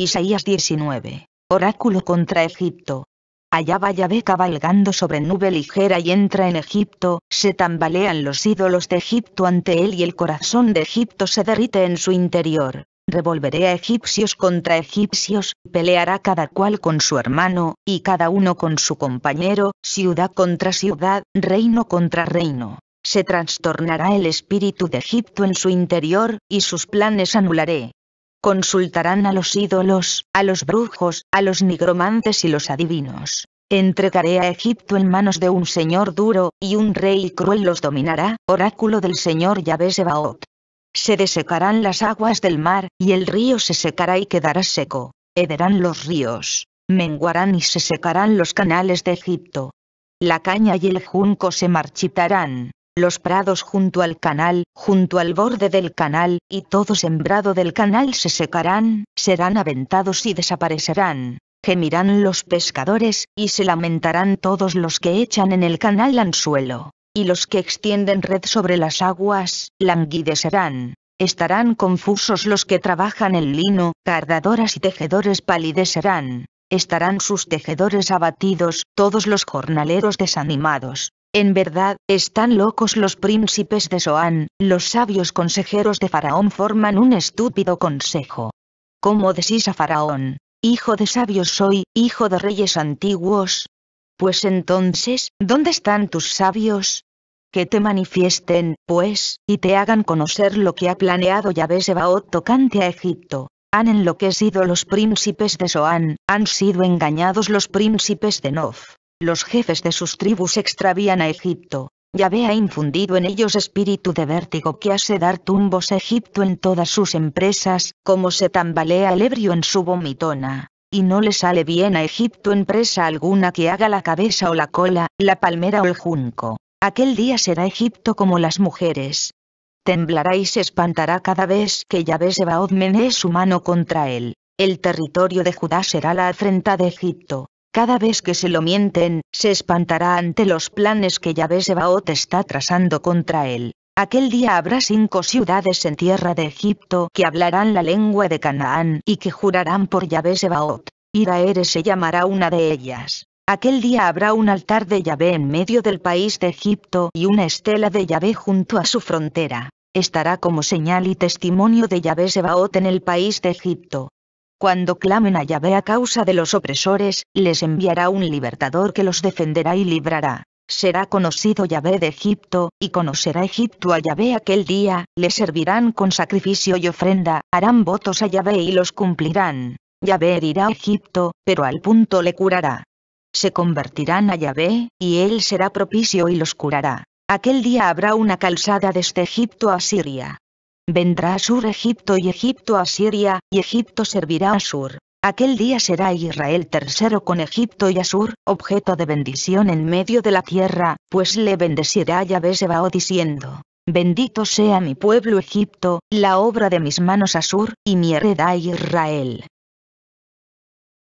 Isaías 19. Oráculo contra Egipto. Allá va Yahvé cabalgando sobre nube ligera y entra en Egipto, se tambalean los ídolos de Egipto ante él y el corazón de Egipto se derrite en su interior. Revolveré a egipcios contra egipcios, peleará cada cual con su hermano, y cada uno con su compañero, ciudad contra ciudad, reino contra reino. Se trastornará el espíritu de Egipto en su interior, y sus planes anularé. Consultarán a los ídolos, a los brujos, a los nigromantes y los adivinos. Entregaré a Egipto en manos de un señor duro, y un rey cruel los dominará, oráculo del señor Yahvé Sebaot. Se desecarán las aguas del mar, y el río se secará y quedará seco. Hederán los ríos, menguarán y se secarán los canales de Egipto. La caña y el junco se marchitarán, los prados junto al canal, junto al borde del canal, y todo sembrado del canal se secarán, serán aventados y desaparecerán. Gemirán los pescadores, y se lamentarán todos los que echan en el canal anzuelo. Y los que extienden red sobre las aguas, languidecerán. Estarán confusos los que trabajan el lino, cardadoras y tejedores palidecerán. Estarán sus tejedores abatidos, todos los jornaleros desanimados. En verdad, están locos los príncipes de Soán, los sabios consejeros de Faraón forman un estúpido consejo. ¿Cómo decís a Faraón? Hijo de sabios soy, hijo de reyes antiguos. Pues entonces, ¿dónde están tus sabios? Que te manifiesten, pues, y te hagan conocer lo que ha planeado Yahvé Sebaot tocante a Egipto. Han enloquecido los príncipes de Soán, han sido engañados los príncipes de Nof. Los jefes de sus tribus extravían a Egipto. Yahvé ha infundido en ellos espíritu de vértigo que hace dar tumbos a Egipto en todas sus empresas, como se tambalea el ebrio en su vomitona. Y no le sale bien a Egipto empresa alguna que haga la cabeza o la cola, la palmera o el junco. Aquel día será Egipto como las mujeres. Temblará y se espantará cada vez que Yahvé se menee su mano contra él. El territorio de Judá será la afrenta de Egipto. Cada vez que se lo mienten, se espantará ante los planes que Yahvé Sebaot está trazando contra él. Aquel día habrá cinco ciudades en tierra de Egipto que hablarán la lengua de Canaán y que jurarán por Yahvé Sebaot. Iraere se llamará una de ellas. Aquel día habrá un altar de Yahvé en medio del país de Egipto y una estela de Yahvé junto a su frontera. Estará como señal y testimonio de Yahvé Sebaot en el país de Egipto. Cuando clamen a Yahvé a causa de los opresores, les enviará un libertador que los defenderá y librará. Será conocido Yahvé de Egipto, y conocerá Egipto a Yahvé aquel día, le servirán con sacrificio y ofrenda, harán votos a Yahvé y los cumplirán. Yahvé irá a Egipto, pero al punto le curará. Se convertirán a Yahvé, y él será propicio y los curará. Aquel día habrá una calzada desde Egipto a Siria. Vendrá sur Egipto y Egipto a Siria, y Egipto servirá a sur. Aquel día será Israel tercero con Egipto y Asur, objeto de bendición en medio de la tierra, pues le bendecirá Yahvé Sebao diciendo, Bendito sea mi pueblo Egipto, la obra de mis manos Asur, y mi heredad Israel.